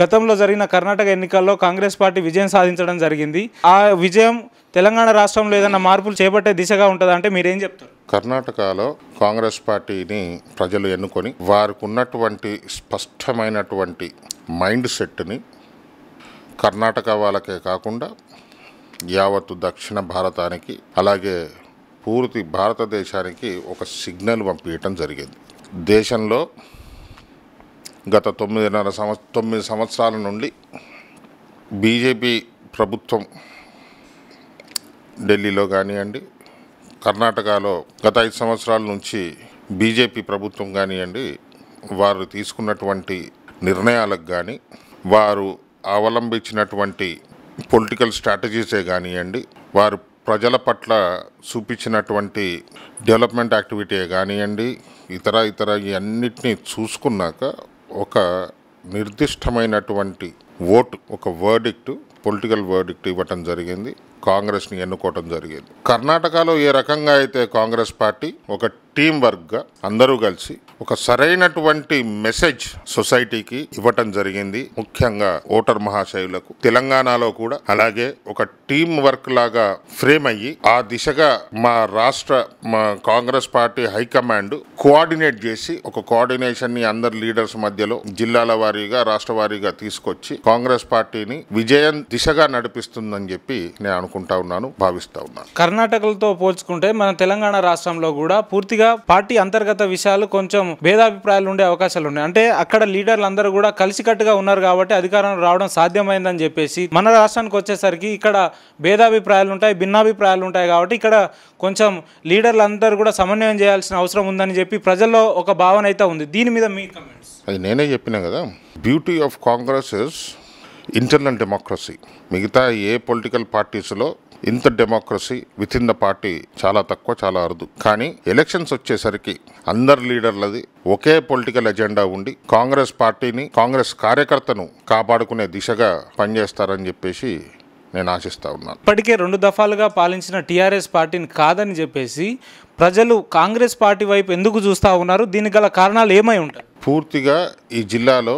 గతంలో జరిగిన కర్ణాటక ఎన్నికల్లో కాంగ్రెస్ పార్టీ విజయం సాధించడం జరిగింది ఆ విజయం తెలంగాణ రాష్ట్రంలో ఏదైనా మార్పులు చేపట్టే దిశగా ఉంటుందా అంటే మీరేం చెప్తారు కర్ణాటకలో కాంగ్రెస్ పార్టీని ప్రజలు ఎన్నుకొని వారికి ఉన్నటువంటి స్పష్టమైనటువంటి మైండ్ సెట్ని కర్ణాటక వాళ్ళకే కాకుండా యావత్తు దక్షిణ భారతానికి అలాగే పూర్తి భారతదేశానికి ఒక సిగ్నల్ పంపించడం జరిగింది దేశంలో గత తొమ్మిదిన్నర సంవ తొమ్మిది సంవత్సరాల నుండి బీజేపీ ప్రభుత్వం ఢిల్లీలో కానివ్వండి కర్ణాటకలో గత ఐదు సంవత్సరాల నుంచి బీజేపీ ప్రభుత్వం కానివ్వండి వారు తీసుకున్నటువంటి నిర్ణయాలకు కానీ వారు అవలంబించినటువంటి పొలిటికల్ స్ట్రాటజీసే కానివ్వండి వారు ప్రజల పట్ల చూపించినటువంటి డెవలప్మెంట్ యాక్టివిటీ కానివ్వండి ఇతర ఇతర ఇవన్నిటిని చూసుకున్నాక ఒక నిర్దిష్టమైనటువంటి ఓటు ఒక వర్డిక్ట్ పొలిటికల్ వర్డిక్ట్ ఇవ్వటం జరిగింది కాంగ్రెస్ని ఎన్నుకోవటం జరిగింది కర్ణాటకలో ఏ రకంగా అయితే కాంగ్రెస్ పార్టీ ఒక టీం వర్క్గా అందరూ కలిసి ఒక సరైనటువంటి మెసేజ్ సొసైటీకి ఇవ్వటం జరిగింది ముఖ్యంగా ఓటర్ మహాశయులకు తెలంగాణలో కూడా అలాగే ఒక టీం వర్క్ లాగా ఫ్రేమ్ అయ్యి ఆ దిశగా మా రాష్ట్ర మా కాంగ్రెస్ పార్టీ హైకమాండ్ కోఆర్డినేట్ చేసి ఒక కోఆర్డినేషన్ ని అందరు లీడర్స్ మధ్యలో జిల్లాల వారీగా రాష్ట్ర వారీగా తీసుకొచ్చి కాంగ్రెస్ పార్టీని విజయం దిశగా నడిపిస్తుందని చెప్పి నేను అనుకుంటా ఉన్నాను భావిస్తా ఉన్నాను కర్ణాటకలతో పోల్చుకుంటే మన తెలంగాణ రాష్ట్రంలో కూడా పూర్తిగా కొద్దిగా పార్టీ అంతర్గత విషయాలు కొంచెం భేదాభిప్రాయాలు ఉండే అవకాశాలు ఉన్నాయి అంటే అక్కడ లీడర్లు అందరూ కూడా కలిసికట్టుగా ఉన్నారు కాబట్టి అధికారం రావడం సాధ్యమైందని చెప్పేసి మన రాష్ట్రానికి వచ్చేసరికి ఇక్కడ భేదాభిప్రాయాలు ఉంటాయి భిన్నాభిప్రాయాలు ఉంటాయి కాబట్టి ఇక్కడ కొంచెం లీడర్లు అందరూ కూడా సమన్వయం చేయాల్సిన అవసరం ఉందని చెప్పి ప్రజల్లో ఒక భావన అయితే ఉంది దీని మీద మీ కమెంట్స్ అది నేనే చెప్పినా కదా beauty of Congress is internal democracy మిగతా ఏ పొలిటికల్ పార్టీస్లో ఇంత democracy within the party చాలా తక్కువ చాలా అరుదు కానీ ఎలక్షన్స్ వచ్చేసరికి అందరు లీడర్లది ఒకే పొలిటికల్ ఎజెండా ఉండి కాంగ్రెస్ పార్టీని కాంగ్రెస్ కార్యకర్తను కాపాడుకునే దిశగా పనిచేస్తారని చెప్పేసి నేను ఆశిస్తా ఉన్నాను ఇప్పటికే రెండు దఫాలుగా పాలించిన టీఆర్ఎస్ పార్టీని కాదని చెప్పేసి ప్రజలు కాంగ్రెస్ పార్టీ వైపు ఎందుకు చూస్తూ ఉన్నారు దీనికి గల కారణాలు ఏమై ఉంటాయి పూర్తిగా ఈ జిల్లాలో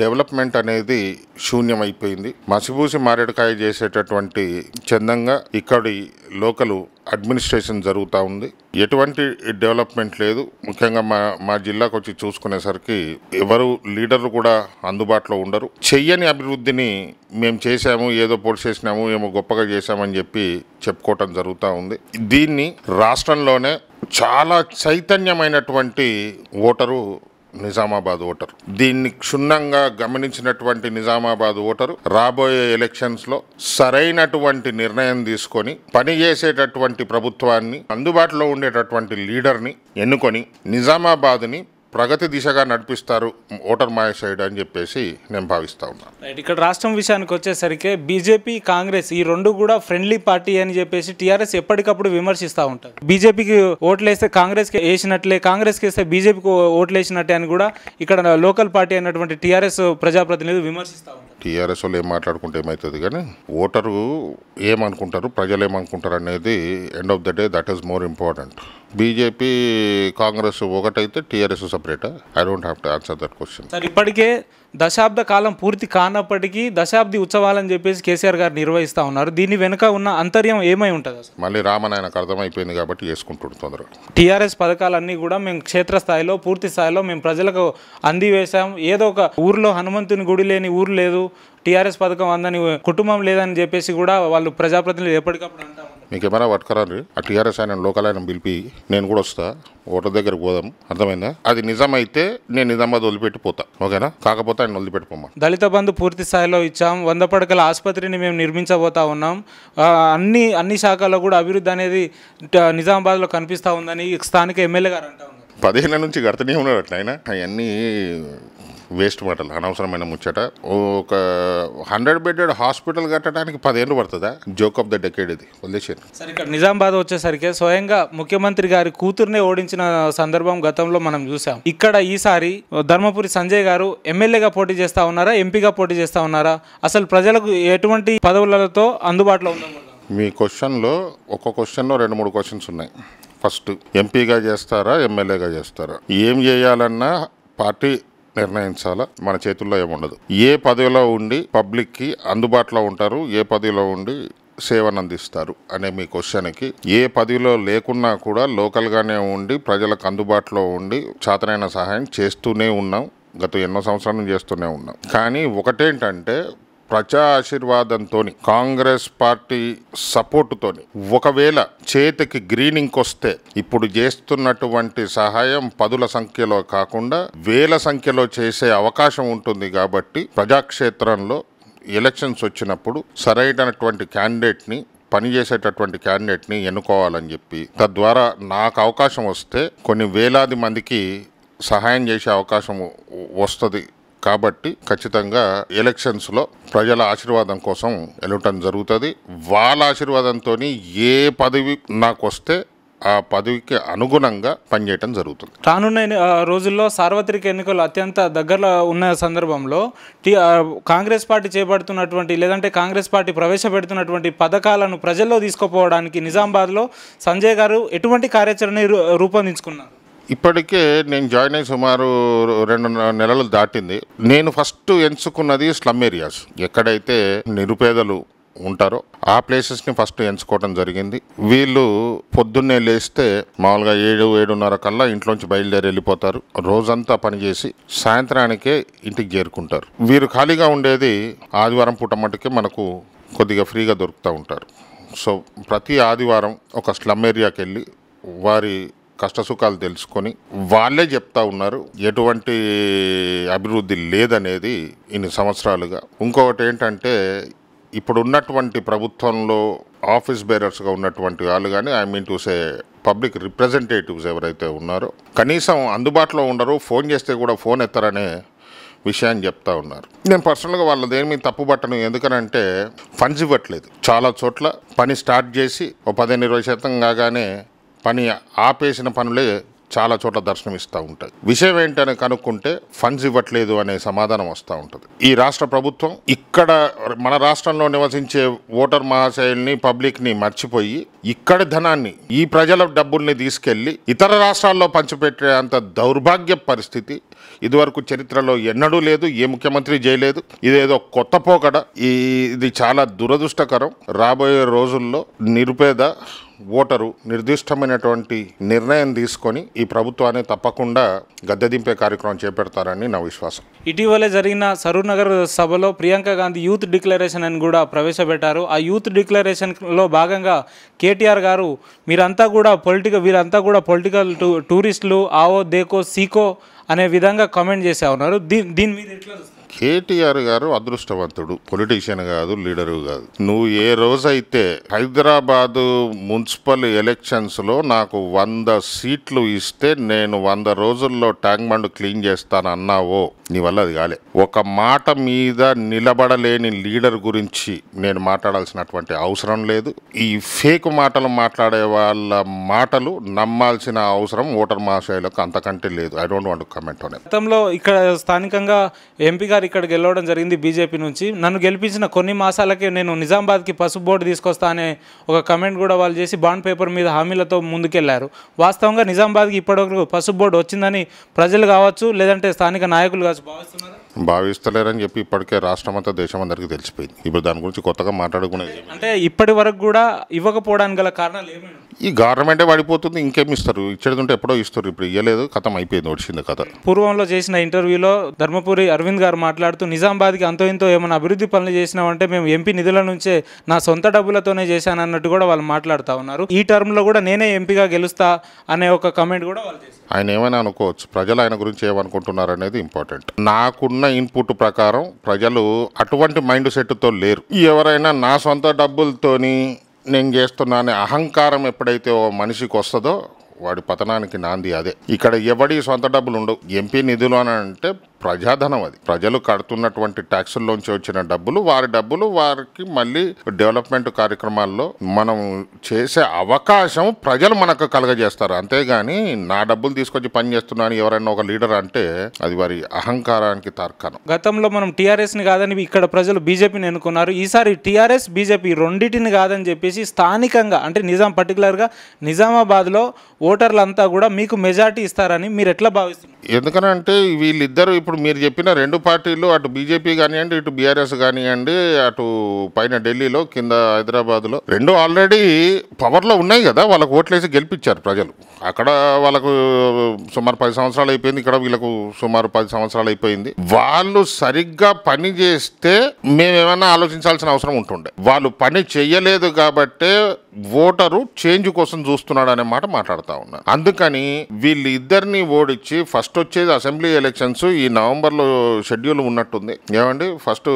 డెవలప్మెంట్ అనేది శూన్యమైపోయింది మసిబూసి మారేడుకాయ చేసేటటువంటి చందంగా ఇక్కడి లోకల్ అడ్మినిస్ట్రేషన్ జరుగుతూ ఉంది ఎటువంటి డెవలప్మెంట్ లేదు ముఖ్యంగా మా మా జిల్లాకు వచ్చి చూసుకునేసరికి ఎవరు లీడర్లు కూడా అందుబాటులో ఉండరు చెయ్యని అభివృద్ధిని మేము చేశాము ఏదో పొడి చేసినాము ఏమో గొప్పగా చేశామని చెప్పి చెప్పుకోవటం జరుగుతూ ఉంది దీన్ని రాష్ట్రంలోనే చాలా చైతన్యమైనటువంటి ఓటరు నిజామాబాద్ ఓటరు దీన్ని క్షుణ్ణంగా గమనించినటువంటి నిజామాబాద్ ఓటరు రాబోయే ఎలక్షన్స్లో సరైనటువంటి నిర్ణయం తీసుకొని పనిచేసేటటువంటి ప్రభుత్వాన్ని అందుబాటులో ఉండేటటువంటి లీడర్ని ఎన్నుకొని నిజామాబాద్ని ప్రగతి దిశగా నడిపిస్తారు ఓటర్ మాయ సైడ్ అని చెప్పేసి నేను భావిస్తా ఉన్నాను ఇక్కడ రాష్ట్రం విషయానికి వచ్చేసరికి బీజేపీ కాంగ్రెస్ ఈ రెండు కూడా ఫ్రెండ్లీ పార్టీ అని చెప్పేసి టీఆర్ఎస్ ఎప్పటికప్పుడు విమర్శిస్తూ ఉంటారు బీజేపీకి ఓట్లేస్తే కాంగ్రెస్కి వేసినట్లే కాంగ్రెస్కి వేస్తే బీజేపీకి ఓట్లు వేసినట్టే అని కూడా ఇక్కడ లోకల్ పార్టీ అయినటువంటి టీఆర్ఎస్ ప్రజాప్రతినిధులు విమర్శిస్తూ ఉంటారు టీఆర్ఎస్ వాళ్ళు ఏం మాట్లాడుకుంటే ఏమవుతుంది కానీ ఓటరు ఏమనుకుంటారు ప్రజలు ఏమనుకుంటారు అనేది end of the day that is more important BJP Congress ఒకటైతే టీఆర్ఎస్ సపరేటా I don't have to answer that question sir ఇప్పటికే దశాబ్ద కాలం పూర్తి కానప్పటికీ దశాబ్ది ఉత్సవాలని చెప్పేసి కేసీఆర్ గారు నిర్వహిస్తూ ఉన్నారు దీని వెనుక ఉన్న అంతర్యం ఏమై ఉంటుంది అసలు మళ్ళీ రామనాయనకు అర్థమైపోయింది కాబట్టి చేసుకుంటుంది తొందరగా టీఆర్ఎస్ పథకాలన్నీ కూడా మేము క్షేత్రస్థాయిలో పూర్తి స్థాయిలో మేము ప్రజలకు అందివేశాం ఏదో ఒక ఊర్లో హనుమంతుని గుడి లేని ఊరు లేదు టీఆర్ఎస్ పథకం అందని కుటుంబం లేదని చెప్పేసి కూడా వాళ్ళు ప్రజాప్రతినిధులు ఎప్పటికప్పుడు అంటారు మీకు ఏమైనా పట్టుకురాలి ఆ టీఆర్ఎస్ ఆయన లోకల్ ఆయన పిలిపి నేను కూడా వస్తా ఓటర్ దగ్గరకు పోదాం అర్థమైందా అది నిజమైతే నేను నిజామాబాద్ వదిలిపెట్టి పోతా ఓకేనా కాకపోతే ఆయన వదిలిపెట్టుకోమా దళిత బంధు పూర్తి స్థాయిలో ఇచ్చాం వంద పడకల ఆసుపత్రిని మేము నిర్మించబోతా ఉన్నాం అన్ని అన్ని శాఖల్లో కూడా అభివృద్ధి అనేది నిజామాబాద్లో కనిపిస్తూ ఉందని స్థానిక ఎమ్మెల్యే గారు అంటా పదిహేను నుంచి గడతనే ఉన్నారు అట్లయినా అవన్నీ వేస్ట్ మాటలు అనవసరమైన ముచ్చట ఒక హండ్రెడ్ బెడ్డెడ్ హాస్పిటల్ కట్టడానికి పదేళ్ళు పడుతుందా జోక్ ఆఫ్ ద డెకేడ్ ఇది వదిలేసాను సార్ ఇక్కడ నిజామాబాద్ వచ్చేసరికి స్వయంగా ముఖ్యమంత్రి గారి కూతుర్నే ఓడించిన సందర్భం గతంలో మనం చూసాం ఇక్కడ ఈసారి ధర్మపురి సంజయ్ గారు ఎమ్మెల్యేగా పోటీ చేస్తా ఉన్నారా ఎంపీగా పోటీ చేస్తా ఉన్నారా అసలు ప్రజలకు ఎటువంటి పదవులతో అందుబాటులో ఉందా మీ క్వశ్చన్లో ఒక్క క్వశ్చన్లో రెండు మూడు క్వశ్చన్స్ ఉన్నాయి ఫస్ట్ ఎంపీగా చేస్తారా ఎమ్మెల్యేగా చేస్తారా ఏం చేయాలన్నా పార్టీ నిర్ణయించాలా మన చేతుల్లో ఏముండదు ఏ పదవిలో ఉండి పబ్లిక్కి అందుబాటులో ఉంటారు ఏ పదవిలో ఉండి సేవను అందిస్తారు అనే మీ క్వశ్చన్కి ఏ పదవిలో లేకున్నా కూడా లోకల్గానే ఉండి ప్రజలకు అందుబాటులో ఉండి చాతనైన సహాయం చేస్తూనే ఉన్నాం గత ఎన్నో సంవత్సరాల నుంచి చేస్తూనే ఉన్నాం కానీ ఒకటేంటంటే ప్రజా ఆశీర్వాదంతో కాంగ్రెస్ పార్టీ సపోర్టుతో ఒకవేళ చేతికి గ్రీనింగ్ వస్తే ఇప్పుడు చేస్తున్నటువంటి సహాయం పదుల సంఖ్యలో కాకుండా వేల సంఖ్యలో చేసే అవకాశం ఉంటుంది కాబట్టి ప్రజాక్షేత్రంలో ఎలక్షన్స్ వచ్చినప్పుడు సరైనటువంటి క్యాండిడేట్ని పనిచేసేటటువంటి క్యాండిడేట్ని ఎన్నుకోవాలని చెప్పి తద్వారా నాకు అవకాశం వస్తే కొన్ని వేలాది మందికి సహాయం చేసే అవకాశం వస్తుంది కాబట్టి ఖచ్చితంగా ఎలక్షన్స్లో ప్రజల ఆశీర్వాదం కోసం వెళ్ళటం జరుగుతుంది వాళ్ళ ఆశీర్వాదంతో ఏ పదవి నాకు వస్తే ఆ పదవికి అనుగుణంగా పనిచేయటం జరుగుతుంది రానున్న రోజుల్లో సార్వత్రిక ఎన్నికలు అత్యంత దగ్గరలో ఉన్న సందర్భంలో కాంగ్రెస్ పార్టీ చేపడుతున్నటువంటి లేదంటే కాంగ్రెస్ పార్టీ ప్రవేశపెడుతున్నటువంటి పథకాలను ప్రజల్లో తీసుకుపోవడానికి నిజామాబాద్లో సంజయ్ గారు ఎటువంటి కార్యాచరణ రూపొందించుకున్నారు ఇప్పటికే నేను జాయిన్ అయ్యి సుమారు రెండు నెలలు దాటింది నేను ఫస్ట్ ఎంచుకున్నది స్లమ్ ఏరియాస్ ఎక్కడైతే నిరుపేదలు ఉంటారో ఆ ప్లేసెస్ని ఫస్ట్ ఎంచుకోవడం జరిగింది వీళ్ళు పొద్దున్నే లేస్తే మామూలుగా ఏడు ఏడున్నర కల్లా ఇంట్లోంచి బయలుదేరి వెళ్ళిపోతారు రోజంతా పనిచేసి సాయంత్రానికే ఇంటికి చేరుకుంటారు వీరు ఖాళీగా ఉండేది ఆదివారం పూట మటుకే మనకు కొద్దిగా ఫ్రీగా దొరుకుతూ ఉంటారు సో ప్రతి ఆదివారం ఒక స్లమ్ ఏరియాకి వెళ్ళి వారి కష్టసుఖాలు తెలుసుకొని వాళ్ళే చెప్తా ఉన్నారు ఎటువంటి అభివృద్ధి లేదనేది ఇన్ని సంవత్సరాలుగా ఇంకొకటి ఏంటంటే ఇప్పుడు ఉన్నటువంటి ప్రభుత్వంలో ఆఫీస్ బేరర్స్గా ఉన్నటువంటి వాళ్ళు కానీ ఐ మీన్ చూసే పబ్లిక్ రిప్రజెంటేటివ్స్ ఎవరైతే ఉన్నారో కనీసం అందుబాటులో ఉండరు ఫోన్ చేస్తే కూడా ఫోన్ ఎత్తారనే విషయాన్ని చెప్తా ఉన్నారు నేను పర్సనల్గా వాళ్ళ దేని మీద తప్పు పట్టను ఎందుకనంటే ఫండ్స్ ఇవ్వట్లేదు చాలా చోట్ల పని స్టార్ట్ చేసి ఓ పదిహేను ఇరవై శాతం కాగానే పని ఆపేసిన పనులే చాలా చోట్ల దర్శనం ఇస్తూ ఉంటాయి విషయం ఏంటని కనుక్కుంటే ఫండ్స్ ఇవ్వట్లేదు అనే సమాధానం వస్తూ ఉంటుంది ఈ రాష్ట్ర ప్రభుత్వం ఇక్కడ మన రాష్ట్రంలో నివసించే ఓటర్ మహాశయుల్ని పబ్లిక్ని మర్చిపోయి ఇక్కడ ధనాన్ని ఈ ప్రజల డబ్బుల్ని తీసుకెళ్లి ఇతర రాష్ట్రాల్లో పంచిపెట్టే అంత దౌర్భాగ్య పరిస్థితి ఇదివరకు చరిత్రలో ఎన్నడూ లేదు ఏ ముఖ్యమంత్రి చేయలేదు ఇదేదో కొత్త పోకడ ఇది చాలా దురదృష్టకరం రాబోయే రోజుల్లో నిరుపేద ఓటరు నిర్దిష్టమైనటువంటి నిర్ణయం తీసుకొని ఈ ప్రభుత్వాన్ని తప్పకుండా గద్దెదింపే కార్యక్రమం చేపెడతారని నా విశ్వాసం ఇటీవలే జరిగిన సరూనగర్ సభలో ప్రియాంక గాంధీ యూత్ డిక్లరేషన్ అని కూడా ప్రవేశపెట్టారు ఆ యూత్ డిక్లరేషన్లో భాగంగా కేటీఆర్ గారు మీరంతా కూడా పొలిటికల్ వీరంతా కూడా పొలిటికల్ టూరిస్టులు ఆవో దేకో సీకో అనే విధంగా కమెంట్ చేసే ఉన్నారు దీని దీని మీద ఎట్లా కేటీఆర్ గారు అదృష్టవంతుడు పొలిటీషియన్ కాదు లీడరు కాదు నువ్వు ఏ రోజైతే హైదరాబాద్ మున్సిపల్ ఎలక్షన్స్లో నాకు వంద సీట్లు ఇస్తే నేను వంద రోజుల్లో ట్యాంక్ బండ్ క్లీన్ చేస్తాను అన్నావో నీ వల్ల అది కాలే ఒక మాట మీద నిలబడలేని లీడర్ గురించి నేను మాట్లాడాల్సినటువంటి అవసరం లేదు ఈ ఫేక్ మాటలు మాట్లాడే వాళ్ళ మాటలు నమ్మాల్సిన అవసరం ఓటర్ మహాశయులకు అంతకంటే లేదు ఐ డోంట్ వాంట్ కమెంట్ గతంలో ఇక్కడ స్థానికంగా ఎంపీ గారు ఈసారి ఇక్కడ గెలవడం జరిగింది బీజేపీ నుంచి నన్ను గెలిపించిన కొన్ని మాసాలకే నేను నిజామాబాద్కి పసుపు బోర్డు తీసుకొస్తా అనే ఒక కమెంట్ కూడా వాళ్ళు చేసి బాండ్ పేపర్ మీద హామీలతో ముందుకెళ్లారు వాస్తవంగా నిజామాబాద్కి ఇప్పటివరకు పసుపు బోర్డు వచ్చిందని ప్రజలు కావచ్చు లేదంటే స్థానిక నాయకులు కావచ్చు భావిస్తున్నారు భావిస్తలేరని చెప్పి ఇప్పటికే రాష్ట్రం అంతా దేశం అందరికీ తెలిసిపోయింది ఇప్పుడు దాని గురించి కొత్తగా మాట్లాడుకునేది అంటే ఇప్పటి వరకు కూడా ఇవ్వకపోవడానికి గల కారణాలు ఏమైనా ఈ గవర్నమెంటే పడిపోతుంది ఇంకేమి ఇస్తారు ఇచ్చేది ఉంటే ఎప్పుడో ఇస్తారు ఇప్పుడు ఇవ్వలేదు కథం అయిపోయింది వచ్చింది కథ పూర్వంలో చేసిన ఇంటర్వ్యూలో ధర్మపురి అరవింద్ గారు మాట్లాడుతూ నిజామాబాద్కి అంతో ఇంతో ఏమైనా అభివృద్ధి పనులు చేసినామంటే మేము ఎంపీ నిధుల నుంచే నా సొంత డబ్బులతోనే చేశాను అన్నట్టు కూడా వాళ్ళు మాట్లాడుతూ ఉన్నారు ఈ టర్మ్లో కూడా నేనే ఎంపీగా గెలుస్తా అనే ఒక కమెంట్ కూడా వాళ్ళు చేశారు ఆయన ఏమైనా అనుకోవచ్చు ప్రజలు ఆయన గురించి ఏమనుకుంటున్నారు అనేది ఇంపార్టెంట్ నాకున్న ఉన్న ఇన్పుట్ ప్రకారం ప్రజలు అటువంటి మైండ్ సెట్తో లేరు ఎవరైనా నా సొంత డబ్బులతోని నేను చేస్తున్నా అనే అహంకారం ఎప్పుడైతే ఓ మనిషికి వస్తుందో వాడి పతనానికి నాంది అదే ఇక్కడ ఎవడి సొంత డబ్బులు ఉండవు ఎంపీ నిధులు అని అంటే ప్రజాధనం అది ప్రజలు కడుతున్నటువంటి ట్యాక్సుల్లోంచి వచ్చిన డబ్బులు వారి డబ్బులు వారికి మళ్ళీ డెవలప్మెంట్ కార్యక్రమాల్లో మనం చేసే అవకాశం ప్రజలు మనకు కలగజేస్తారు అంతేగాని నా డబ్బులు తీసుకొచ్చి పని చేస్తున్నాను ఎవరైనా ఒక లీడర్ అంటే అది వారి అహంకారానికి తార్కాణం గతంలో మనం టీఆర్ఎస్ ని కాదని ఇక్కడ ప్రజలు బీజేపీని ఎన్నుకున్నారు ఈసారి టీఆర్ఎస్ బీజేపీ రెండింటిని కాదని చెప్పేసి స్థానికంగా అంటే నిజాం పర్టికులర్గా నిజామాబాద్లో ఓటర్లంతా కూడా మీకు మెజార్టీ ఇస్తారని మీరు ఎట్లా భావిస్తున్నారు ఎందుకనంటే వీళ్ళిద్దరూ ఇప్పుడు ఇప్పుడు మీరు చెప్పిన రెండు పార్టీలు అటు బీజేపీ కానివ్వండి ఇటు బీఆర్ఎస్ కానివ్వండి అటు పైన ఢిల్లీలో కింద హైదరాబాద్లో రెండు ఆల్రెడీ పవర్లో ఉన్నాయి కదా వాళ్ళకు ఓట్లేసి గెలిపించారు ప్రజలు అక్కడ వాళ్ళకు సుమారు పది సంవత్సరాలు అయిపోయింది ఇక్కడ వీళ్ళకు సుమారు పది సంవత్సరాలు అయిపోయింది వాళ్ళు సరిగ్గా పని చేస్తే ఏమైనా ఆలోచించాల్సిన అవసరం ఉంటుండే వాళ్ళు పని చేయలేదు కాబట్టే ఓటరు చేంజ్ కోసం చూస్తున్నాడు అనే మాట మాట్లాడుతూ ఉన్నారు అందుకని వీళ్ళిద్దరిని ఓడించి ఫస్ట్ వచ్చేది అసెంబ్లీ ఎలక్షన్స్ ఈ నవంబర్లో షెడ్యూల్ ఉన్నట్టుంది ఏమండి ఫస్ట్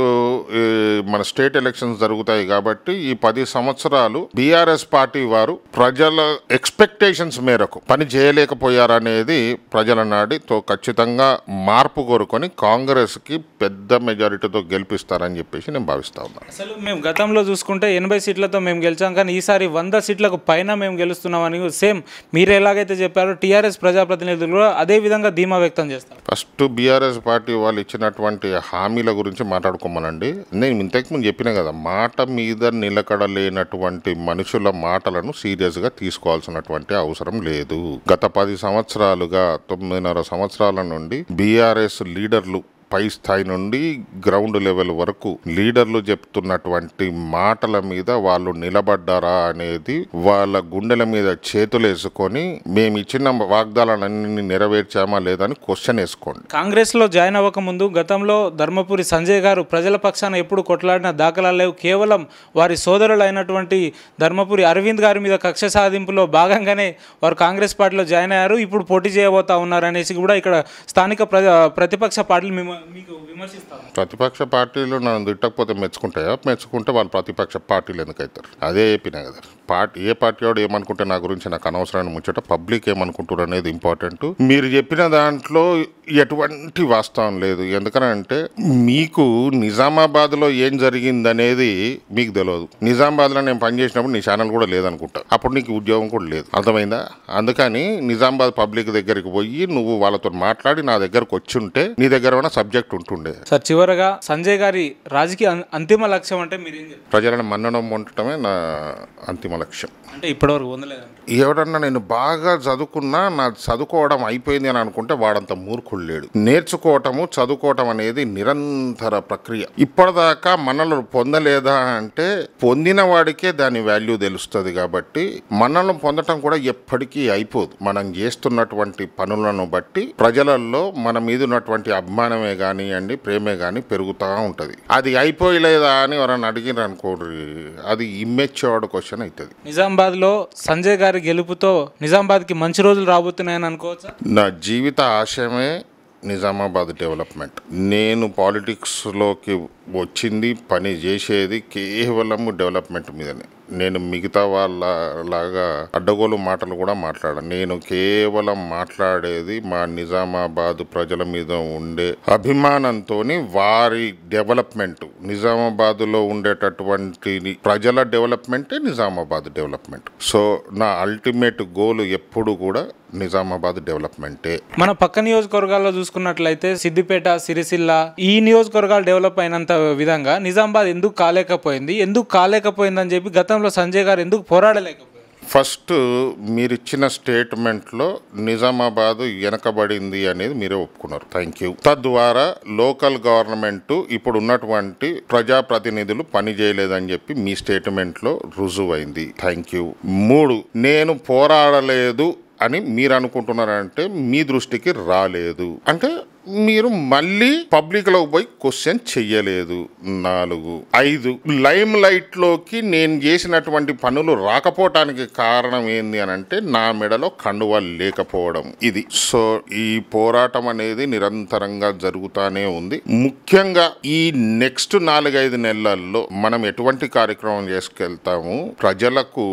మన స్టేట్ ఎలక్షన్స్ జరుగుతాయి కాబట్టి ఈ పది సంవత్సరాలు బీఆర్ఎస్ పార్టీ వారు ప్రజల ఎక్స్పెక్టేషన్స్ మేరకు పని చేయలేకపోయారనేది ప్రజల నాడితో ఖచ్చితంగా మార్పు కోరుకొని కాంగ్రెస్కి పెద్ద మెజారిటీతో గెలిపిస్తారని చెప్పేసి నేను భావిస్తా ఉన్నాను అసలు మేము గతంలో చూసుకుంటే ఎనభై సీట్లతో మేము గెలిచాం కానీ ఈసారి వంద సీట్లకు పైన మేము గెలుస్తున్నామని సేమ్ మీరు ఎలాగైతే చెప్పారో టీఆర్ఎస్ ప్రజాప్రతినిధులు కూడా అదే విధంగా ధీమా వ్యక్తం చేస్తారు ఫస్ట్ బీఆర్ఎస్ కాంగ్రెస్ పార్టీ వాళ్ళు ఇచ్చినటువంటి హామీల గురించి మాట్లాడుకోమనండి నేను ఇంతకుముందు చెప్పిన కదా మాట మీద నిలకడలేనటువంటి మనుషుల మాటలను సీరియస్గా తీసుకోవాల్సినటువంటి అవసరం లేదు గత పది సంవత్సరాలుగా తొమ్మిదిన్నర సంవత్సరాల నుండి బీఆర్ఎస్ లీడర్లు పై స్థాయి నుండి గ్రౌండ్ లెవెల్ వరకు లీడర్లు చెప్తున్నటువంటి మాటల మీద వాళ్ళు నిలబడ్డారా అనేది వాళ్ళ గుండెల మీద చేతులు వేసుకొని మేము ఇచ్చిన వాగ్దానాలన్నీ నెరవేర్చామా లేదని క్వశ్చన్ వేసుకోండి కాంగ్రెస్ లో జాయిన్ అవ్వకముందు గతంలో ధర్మపురి సంజయ్ గారు ప్రజల పక్షాన ఎప్పుడు కొట్లాడిన దాఖలాలు లేవు కేవలం వారి సోదరులైనటువంటి ధర్మపురి అరవింద్ గారి మీద కక్ష సాధింపులో భాగంగానే వారు కాంగ్రెస్ పార్టీలో జాయిన్ అయ్యారు ఇప్పుడు పోటీ చేయబోతా ఉన్నారు అనేసి కూడా ఇక్కడ స్థానిక ప్రతిపక్ష పార్టీలు మేము ప్రతిపక్ష పార్టీలు నన్ను తిట్టకపోతే మెచ్చుకుంటాయా మెచ్చుకుంటే వాళ్ళు ప్రతిపక్ష పార్టీలు అవుతారు అదే చెప్పినా కదా పార్టీ ఏ పార్టీ వాడు ఏమనుకుంటే నా గురించి నాకు అనవసరాన్ని ముంచట పబ్లిక్ ఏమనుకుంటారు అనేది ఇంపార్టెంట్ మీరు చెప్పిన దాంట్లో ఎటువంటి వాస్తవం లేదు ఎందుకనంటే మీకు నిజామాబాద్లో ఏం జరిగింది అనేది మీకు తెలియదు నిజామాబాద్లో నేను పనిచేసినప్పుడు నీ ఛానల్ కూడా లేదనుకుంటా అప్పుడు నీకు ఉద్యోగం కూడా లేదు అర్థమైందా అందుకని నిజామాబాద్ పబ్లిక్ దగ్గరికి పోయి నువ్వు వాళ్ళతో మాట్లాడి నా దగ్గరకు వచ్చి ఉంటే నీ దగ్గర ఉన్న సబ్జెక్ట్ ఉంటుండే సార్ చివరగా సంజయ్ గారి రాజకీయ అంతిమ లక్ష్యం అంటే మీరు ప్రజలను మన్నడం ఉండటమే నా అంతిమ లక్ష్యం అంటే ఇప్పటివరకు ఎవడన్నా నేను బాగా చదువుకున్నా నా చదువుకోవడం అయిపోయింది అని అనుకుంటే వాడంత మూర్ఖుడు లేడు నేర్చుకోవటము చదువుకోవటం అనేది నిరంతర ప్రక్రియ ఇప్పటిదాకా మనల్ని పొందలేదా అంటే పొందిన వాడికే దాని వాల్యూ తెలుస్తుంది కాబట్టి మనల్ని పొందటం కూడా ఎప్పటికీ అయిపోదు మనం చేస్తున్నటువంటి పనులను బట్టి ప్రజలలో మన మీద ఉన్నటువంటి అభిమానమే కానివ్వండి ప్రేమే కానీ పెరుగుతూ ఉంటుంది అది అయిపోయలేదా అని ఎవరైనా అడిగిన అనుకోండి అది ఇమ్మెచ్చేవాడు క్వశ్చన్ అవుతుంది నిజామాబాద్లో సంజయ్ గారి గెలుపుతో నిజామాబాద్కి మంచి రోజులు రాబోతున్నాయని అనుకోవచ్చు నా జీవిత ఆశయమే నిజామాబాద్ డెవలప్మెంట్ నేను పాలిటిక్స్లోకి వచ్చింది పని చేసేది కేవలం డెవలప్మెంట్ మీదనే నేను మిగతా వాళ్ళ లాగా అడ్డగోలు మాటలు కూడా మాట్లాడాను నేను కేవలం మాట్లాడేది మా నిజామాబాద్ ప్రజల మీద ఉండే అభిమానంతో వారి డెవలప్మెంట్ నిజామాబాద్లో ఉండేటటువంటి ప్రజల డెవలప్మెంటే నిజామాబాద్ డెవలప్మెంట్ సో నా అల్టిమేట్ గోల్ ఎప్పుడు కూడా నిజామాబాద్ డెవలప్మెంటే మన పక్క నియోజకవర్గాల్లో చూసుకున్నట్లయితే సిద్దిపేట సిరిసిల్ల ఈ నియోజకవర్గాలు డెవలప్ అయినంత విధంగా నిజామాబాద్ ఎందుకు కాలేకపోయింది ఎందుకు కాలేకపోయిందని చెప్పి గతం జీవితంలో సంజయ్ గారు ఎందుకు పోరాడలేకపోయారు ఫస్ట్ మీరిచ్చిన స్టేట్మెంట్లో నిజామాబాదు వెనకబడింది అనేది మీరే ఒప్పుకున్నారు థ్యాంక్ యూ తద్వారా లోకల్ గవర్నమెంట్ ఇప్పుడు ఉన్నటువంటి ప్రజాప్రతినిధులు పని చేయలేదని చెప్పి మీ స్టేట్మెంట్లో రుజువైంది థ్యాంక్ యూ మూడు నేను పోరాడలేదు అని మీరు అనుకుంటున్నారంటే మీ దృష్టికి రాలేదు అంటే మీరు మళ్ళీ లో పోయి క్వశ్చన్ చెయ్యలేదు నాలుగు ఐదు లైమ్ లోకి నేను చేసినటువంటి పనులు రాకపోవటానికి కారణం ఏంది అని అంటే నా మెడలో కండువా లేకపోవడం ఇది సో ఈ పోరాటం అనేది నిరంతరంగా జరుగుతానే ఉంది ముఖ్యంగా ఈ నెక్స్ట్ నాలుగైదు నెలల్లో మనం ఎటువంటి కార్యక్రమం చేసుకెళ్తాము ప్రజలకు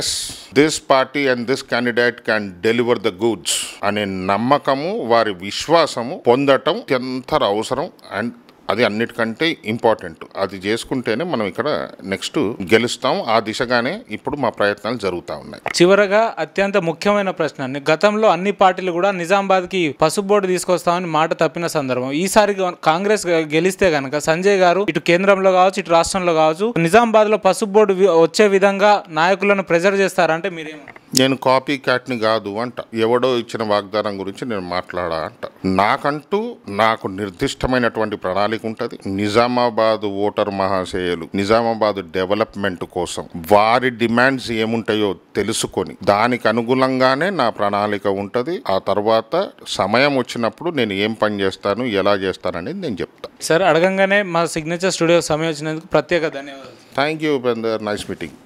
yes this party and this candidate can deliver the goods అనే నమ్మకము వారి విశ్వాసము పొందటం అత్యంత అవసరం అండ్ అది అన్నిటికంటే ఇంపార్టెంట్ అది చేసుకుంటేనే మనం ఇక్కడ నెక్స్ట్ గెలుస్తాం ఆ దిశగానే ఇప్పుడు మా ప్రయత్నాలు జరుగుతూ ఉన్నాయి చివరగా అత్యంత ముఖ్యమైన ప్రశ్న గతంలో అన్ని పార్టీలు కూడా నిజామాబాద్కి పసుపు బోర్డు తీసుకొస్తామని మాట తప్పిన సందర్భం ఈసారి కాంగ్రెస్ గెలిస్తే గనక సంజయ్ గారు ఇటు కేంద్రంలో కావచ్చు ఇటు రాష్ట్రంలో కావచ్చు నిజామాబాద్ లో పసుపు బోర్డు వచ్చే విధంగా నాయకులను ప్రెజర్ చేస్తారంటే మీరేం నేను కాపీ క్యాట్ని కాదు అంట ఎవడో ఇచ్చిన వాగ్దానం గురించి నేను మాట్లాడా అంట నాకంటూ నాకు నిర్దిష్టమైనటువంటి ప్రణాళిక ప్రణాళిక ఉంటుంది నిజామాబాద్ ఓటర్ మహాశయులు నిజామాబాద్ డెవలప్మెంట్ కోసం వారి డిమాండ్స్ ఏముంటాయో తెలుసుకొని దానికి అనుగుణంగానే నా ప్రణాళిక ఉంటుంది ఆ తర్వాత సమయం వచ్చినప్పుడు నేను ఏం పని చేస్తాను ఎలా చేస్తాననేది నేను చెప్తాను సార్ అడగంగానే మా సిగ్నేచర్ స్టూడియో సమయం వచ్చినందుకు ప్రత్యేక ధన్యవాదాలు thank you Upender nice meeting